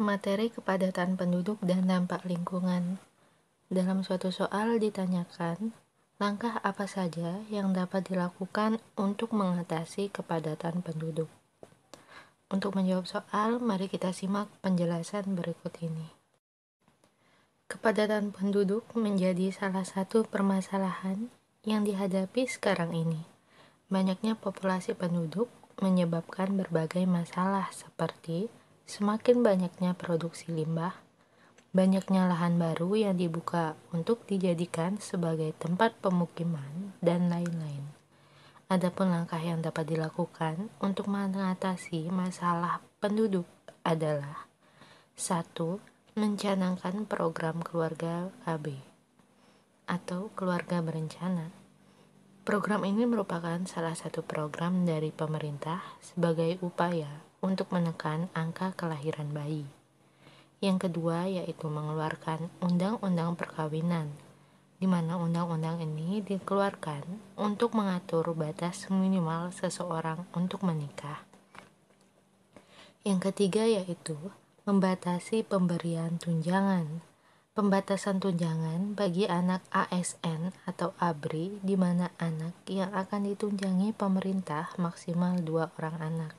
Materi kepadatan penduduk dan dampak lingkungan. Dalam suatu soal ditanyakan, langkah apa saja yang dapat dilakukan untuk mengatasi kepadatan penduduk? Untuk menjawab soal, mari kita simak penjelasan berikut ini. Kepadatan penduduk menjadi salah satu permasalahan yang dihadapi sekarang ini. Banyaknya populasi penduduk menyebabkan berbagai masalah seperti Semakin banyaknya produksi limbah, banyaknya lahan baru yang dibuka untuk dijadikan sebagai tempat pemukiman dan lain-lain. Adapun langkah yang dapat dilakukan untuk mengatasi masalah penduduk adalah satu Mencanangkan program keluarga KB atau keluarga berencana. Program ini merupakan salah satu program dari pemerintah sebagai upaya untuk menekan angka kelahiran bayi. Yang kedua yaitu mengeluarkan undang-undang perkawinan, di mana undang-undang ini dikeluarkan untuk mengatur batas minimal seseorang untuk menikah. Yang ketiga yaitu membatasi pemberian tunjangan. Pembatasan tunjangan bagi anak ASN atau ABRI di mana anak yang akan ditunjangi pemerintah maksimal dua orang anak.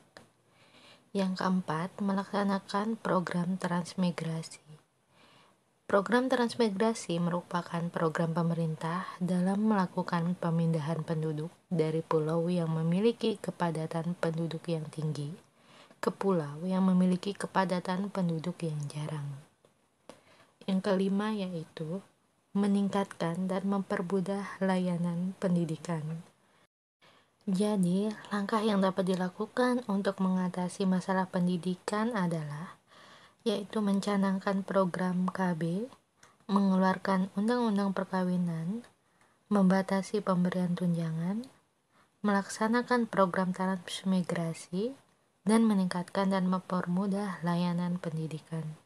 Yang keempat, melaksanakan program transmigrasi. Program transmigrasi merupakan program pemerintah dalam melakukan pemindahan penduduk dari pulau yang memiliki kepadatan penduduk yang tinggi ke pulau yang memiliki kepadatan penduduk yang jarang. Yang kelima yaitu meningkatkan dan mempermudah layanan pendidikan jadi, langkah yang dapat dilakukan untuk mengatasi masalah pendidikan adalah yaitu mencanangkan program KB, mengeluarkan undang-undang perkawinan, membatasi pemberian tunjangan, melaksanakan program transmigrasi, dan meningkatkan dan mempermudah layanan pendidikan.